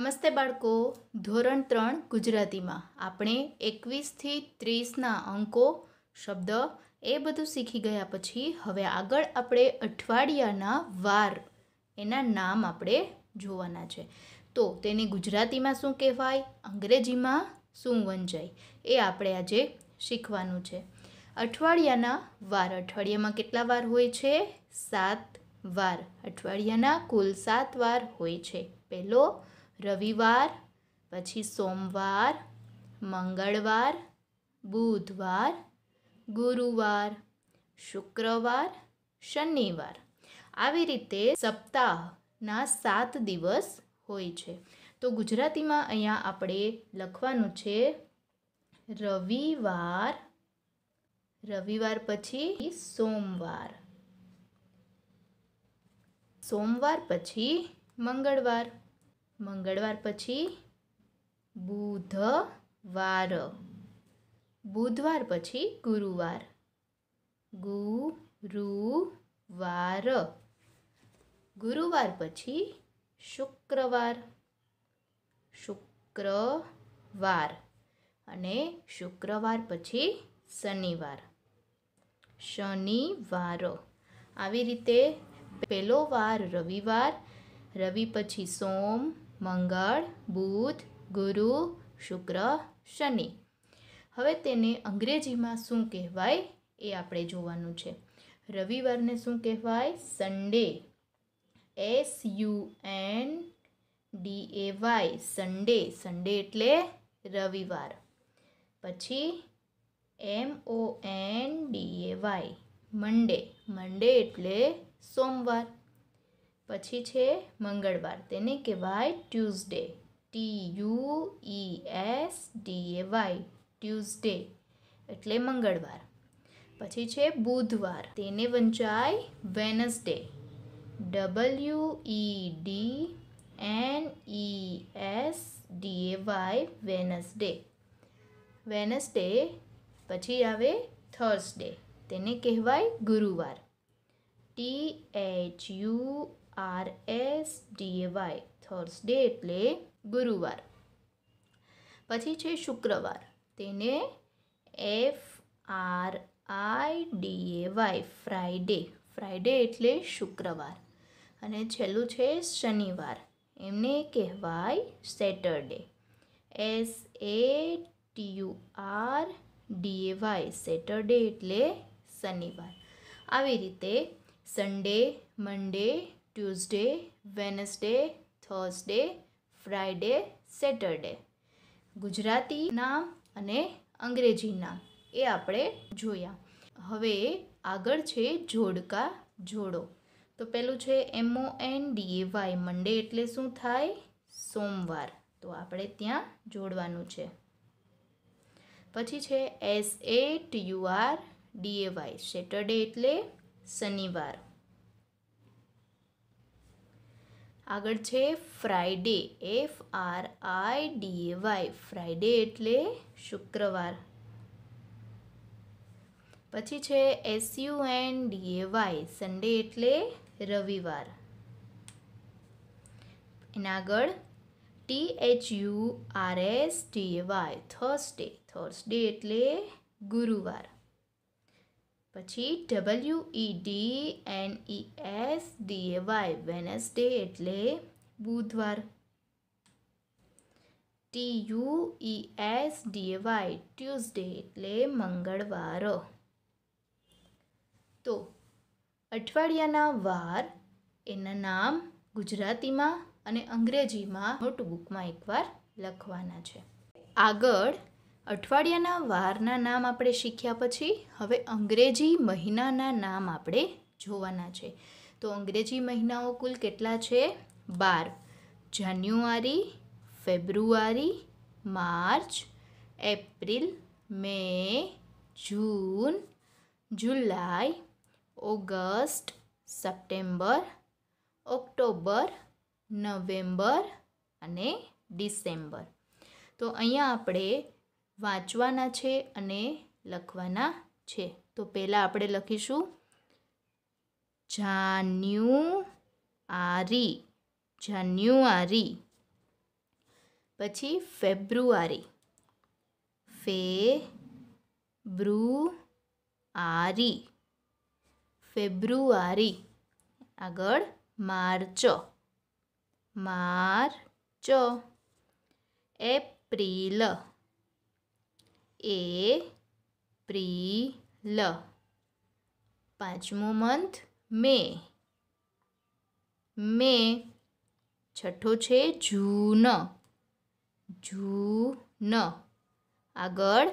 નમસ્તે બાળકો ધોરણ ત્રણ ગુજરાતીમાં આપણે એકવીસથી ત્રીસના અંકો શબ્દ એ બધું શીખી ગયા પછી હવે આગળ આપણે અઠવાડિયાના વાર એના નામ આપણે જોવાના છે તો તેને ગુજરાતીમાં શું કહેવાય અંગ્રેજીમાં શું વંચાય એ આપણે આજે શીખવાનું છે અઠવાડિયાના વાર અઠવાડિયામાં કેટલા વાર હોય છે સાત વાર અઠવાડિયાના કુલ સાત વાર હોય છે પહેલો રવિવાર પછી સોમવાર મંગળવાર બુધવાર ગુરુવાર શુક્રવાર શનિવાર આવી રીતે સપ્તાહના સાત દિવસ હોય છે તો ગુજરાતીમાં અહીંયા આપણે લખવાનું છે રવિવાર રવિવાર પછી સોમવાર સોમવાર પછી મંગળવાર મંગળવાર પછી બુધવાર બુધવાર પછી ગુરુવાર ગુરુવાર ગુરુવાર પછી શુક્રવાર શુક્રવાર અને શુક્રવાર પછી શનિવાર શનિવાર આવી રીતે પહેલો વાર રવિવાર રવિ પછી સોમ મંગળ બુધ ગુરુ શુક્ર શનિ હવે તેને અંગ્રેજીમાં શું કહેવાય એ આપણે જોવાનું છે રવિવારને શું કહેવાય Sunday S U N D A Y Sunday Sunday એટલે રવિવાર પછી M O N D A Y Monday Monday એટલે સોમવાર પછી છે મંગળવાર તેને કહેવાય Tuesday T U E S D A Y Tuesday એટલે મંગળવાર પછી છે બુધવાર તેને વંચાય Wednesday W E D N E S D A Y Wednesday Wednesday પછી આવે થર્સડે તેને કહેવાય ગુરુવાર T H U R S DA Y Thursday એટલે ગુરુવાર પછી છે શુક્રવાર તેને F R I D A Y Friday Friday એટલે શુક્રવાર અને છેલ્લું છે શનિવાર એમને કહેવાય Saturday S A T U R D A Y Saturday એટલે શનિવાર આવી રીતે Sunday Monday Tuesday Wednesday Thursday Friday Saturday Gujarati નામ અને અંગ્રેજી નામ એ આપણે જોયા હવે આગળ છે જોડકા જોડો તો પેલું છે એમઓ એન વાય મંડે એટલે શું થાય સોમવાર તો આપણે ત્યાં જોડવાનું છે પછી છે એસ એટ એ ટીયુઆર ડીએવાય સેટરડે એટલે શનિવાર આગળ છે Friday F R I D A Y Friday એટલે શુક્રવાર પછી છે S U U N D A Y Sunday એટલે રવિવાર એના આગળ T H U R S T A Y Thursday Thursday એટલે ગુરુવાર પછી W E D N E S D A Y Wednesday એટલે બુધવાર T U E S D A Y Tuesday એટલે મંગળવાર તો અઠવાડિયાના વાર એના નામ ગુજરાતીમાં અને અંગ્રેજીમાં નોટબુકમાં એકવાર લખવાના છે આગળ અઠવાડિયાના વારના નામ આપણે શીખ્યા પછી હવે અંગ્રેજી મહિનાના નામ આપણે જોવાના છે તો અંગ્રેજી મહિનાઓ કુલ કેટલા છે બાર January February March April May June July August September October November અને ડિસેમ્બર તો અહીંયા આપણે વાંચવાના છે અને લખવાના છે તો પહેલાં આપણે લખીશું જાન્યુ આરી જાન્યુઆરી પછી ફેબ્રુઆરી ફે બ્રુ આરી ફેબ્રુઆરી આગળ માર્ચ માર્ચ એપ્રિલ એપ્રિલ પાંચમો મંથ મે મે છઠ્ઠો છે જૂન જૂન આગળ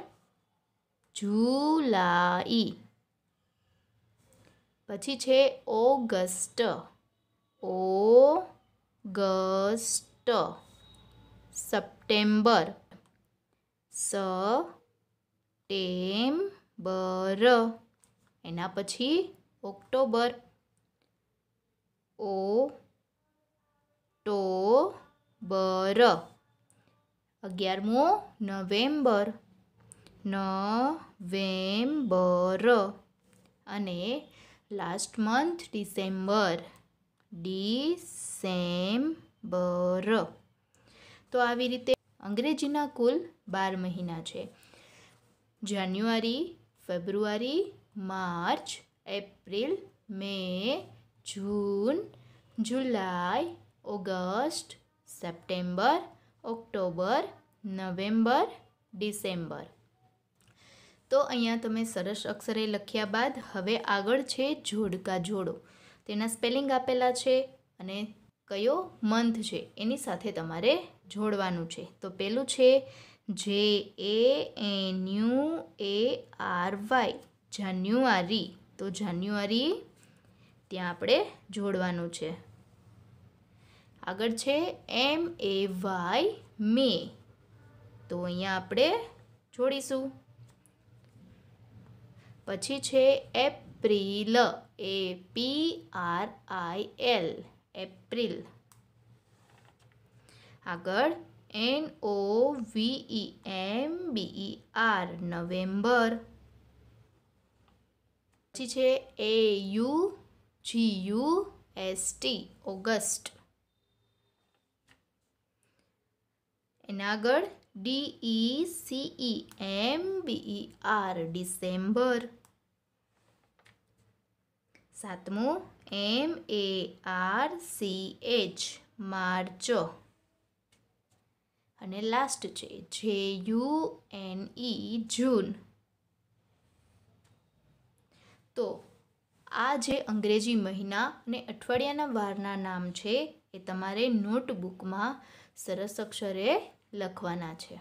જુલાઈ પછી છે ઓગસ્ટ ઓગસ્ટ સપ્ટેમ્બર સ સપ્ટેમ્બર એના પછી ઓક્ટોબર ઓ ટો બર અગિયારમો નવેમ્બર નવેમ્બર અને લાસ્ટ મંથ ડિસેમ્બર ડિસેમ્બર તો આવી રીતે અંગ્રેજીના કુલ બાર મહિના છે January February March April May June July August September October November December તો અહીંયા તમે સરસ અક્ષરે લખ્યા બાદ હવે આગળ છે જોડકા જોડો તેના સ્પેલિંગ આપેલા છે અને કયો મંથ છે એની સાથે તમારે જોડવાનું છે તો પહેલું છે J A N U A R Y January તો જાન્યુઆરી ત્યાં આપણે જોડવાનું છે આગળ છે એમ એ વાય મે તો અહીંયા આપણે જોડીશું પછી છે April A P R I L April આગળ N O V E M B E R November પછી છે A U G U S T August એના આગળ D E C E M B E R December સાતમું M A R C H March અને last છે J U N E જૂન તો આ જે અંગ્રેજી મહિના અને અઠવાડિયાના વારના નામ છે એ તમારે નોટબુકમાં સરસ અક્ષરે લખવાના છે